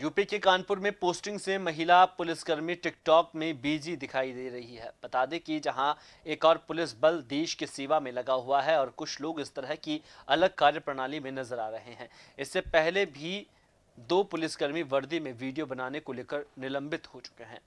UP के कानपुर में posting से महिला पुलिसकर्मी टिकटॉक में बीजी दिखाई दे रही है बता दें कि जहां एक और पुलिस बल देश की सेवा में लगा हुआ है और कुछ लोग इस तरह की अलग कार्यप्रणाली में नजर आ रहे हैं इससे पहले भी दो पुलिसकर्मी वर्दी में वीडियो बनाने को लेकर निलंबित हो चुके हैं